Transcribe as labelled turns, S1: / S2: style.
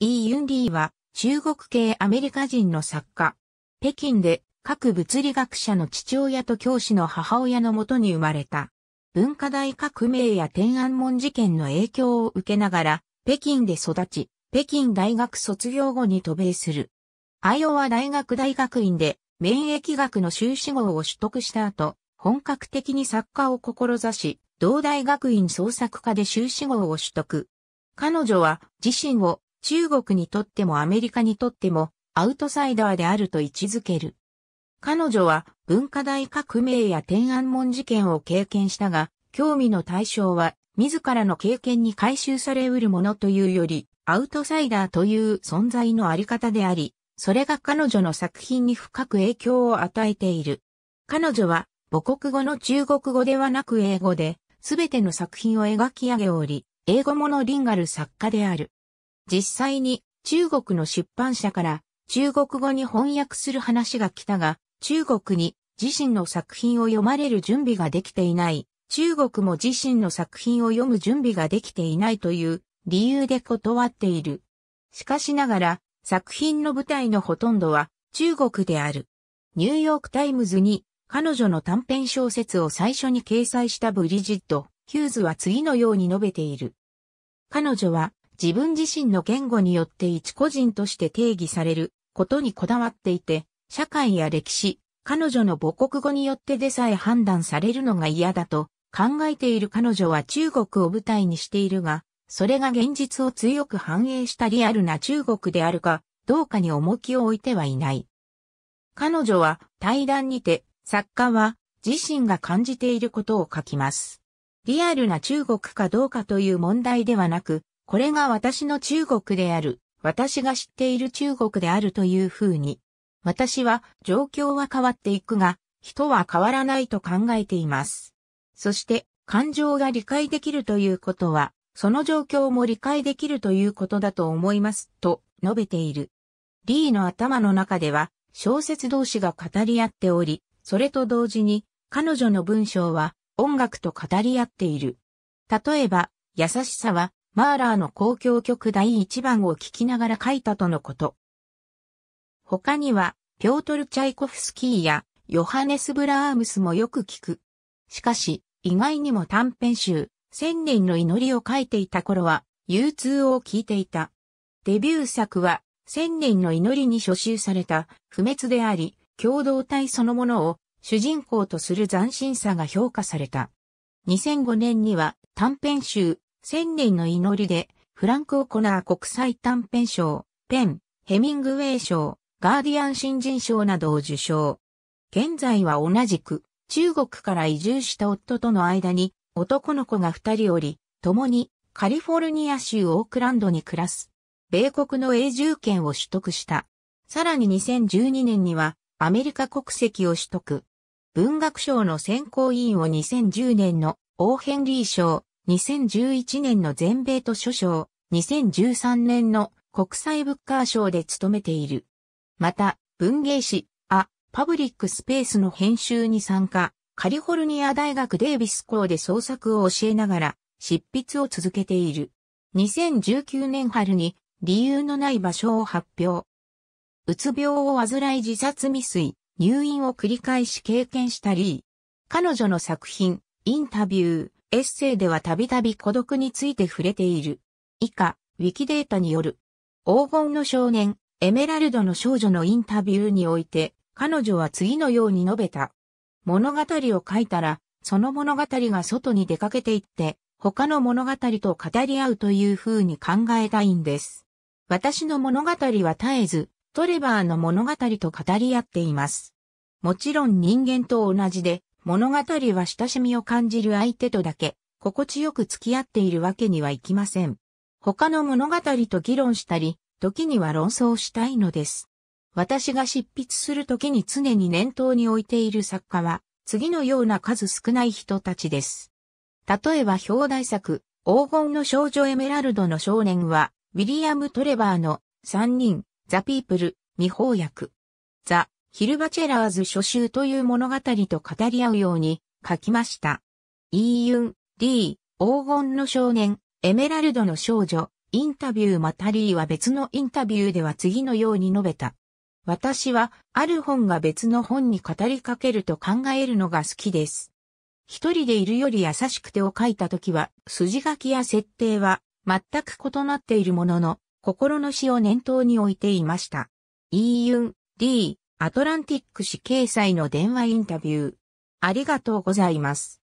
S1: イ・ー・ユンリーは中国系アメリカ人の作家。北京で各物理学者の父親と教師の母親のもとに生まれた。文化大革命や天安門事件の影響を受けながら北京で育ち、北京大学卒業後に渡米する。アイオワ大学大学院で免疫学の修士号を取得した後、本格的に作家を志し、同大学院創作科で修士号を取得。彼女は自身を中国にとってもアメリカにとってもアウトサイダーであると位置づける。彼女は文化大革命や天安門事件を経験したが、興味の対象は自らの経験に回収されうるものというより、アウトサイダーという存在のあり方であり、それが彼女の作品に深く影響を与えている。彼女は母国語の中国語ではなく英語で、すべての作品を描き上げおり、英語ものリンガル作家である。実際に中国の出版社から中国語に翻訳する話が来たが、中国に自身の作品を読まれる準備ができていない、中国も自身の作品を読む準備ができていないという理由で断っている。しかしながら、作品の舞台のほとんどは中国である。ニューヨークタイムズに彼女の短編小説を最初に掲載したブリジット・ヒューズは次のように述べている。彼女は自分自身の言語によって一個人として定義されることにこだわっていて、社会や歴史、彼女の母国語によってでさえ判断されるのが嫌だと考えている彼女は中国を舞台にしているが、それが現実を強く反映したリアルな中国であるかどうかに重きを置いてはいない。彼女は対談にて作家は自身が感じていることを書きます。リアルな中国かどうかという問題ではなく、これが私の中国である。私が知っている中国であるというふうに。私は状況は変わっていくが、人は変わらないと考えています。そして感情が理解できるということは、その状況も理解できるということだと思います、と述べている。リーの頭の中では小説同士が語り合っており、それと同時に彼女の文章は音楽と語り合っている。例えば、優しさはマーラーの交響曲第1番を聴きながら書いたとのこと。他には、ピョートル・チャイコフスキーやヨハネス・ブラームスもよく聞く。しかし、意外にも短編集、千年の祈りを書いていた頃は、U2 を聞いていた。デビュー作は、千年の祈りに初集された不滅であり、共同体そのものを主人公とする斬新さが評価された。2005年には短編集千年の祈りで、フランク・オコナー国際短編賞、ペン、ヘミングウェイ賞、ガーディアン新人賞などを受賞。現在は同じく、中国から移住した夫との間に、男の子が二人おり、共にカリフォルニア州オークランドに暮らす。米国の永住権を取得した。さらに2012年にはアメリカ国籍を取得。文学賞の選考委員を2010年のオーヘンリー賞、2011年の全米図書賞、2013年の国際ブッカー賞で務めている。また、文芸誌、ア・パブリックスペースの編集に参加、カリフォルニア大学デイビス校で創作を教えながら、執筆を続けている。2019年春に、理由のない場所を発表。うつ病を患い自殺未遂、入院を繰り返し経験したり、彼女の作品、インタビュー、エッセイではたびたび孤独について触れている。以下、ウィキデータによる。黄金の少年、エメラルドの少女のインタビューにおいて、彼女は次のように述べた。物語を書いたら、その物語が外に出かけていって、他の物語と語り合うという風に考えたいんです。私の物語は絶えず、トレバーの物語と語り合っています。もちろん人間と同じで、物語は親しみを感じる相手とだけ、心地よく付き合っているわけにはいきません。他の物語と議論したり、時には論争したいのです。私が執筆する時に常に念頭に置いている作家は、次のような数少ない人たちです。例えば表題作、黄金の少女エメラルドの少年は、ウィリアム・トレバーの三人、ザ・ピープル、未翻訳。ザ・ヒルバチェラーズ初集という物語と語り合うように書きました。イーユン、ィー、黄金の少年、エメラルドの少女、インタビューマタリーは別のインタビューでは次のように述べた。私は、ある本が別の本に語りかけると考えるのが好きです。一人でいるより優しくてを書いた時は、筋書きや設定は全く異なっているものの、心の死を念頭に置いていました。イーユン、ー。アトランティック紙掲載の電話インタビュー。ありがとうございます。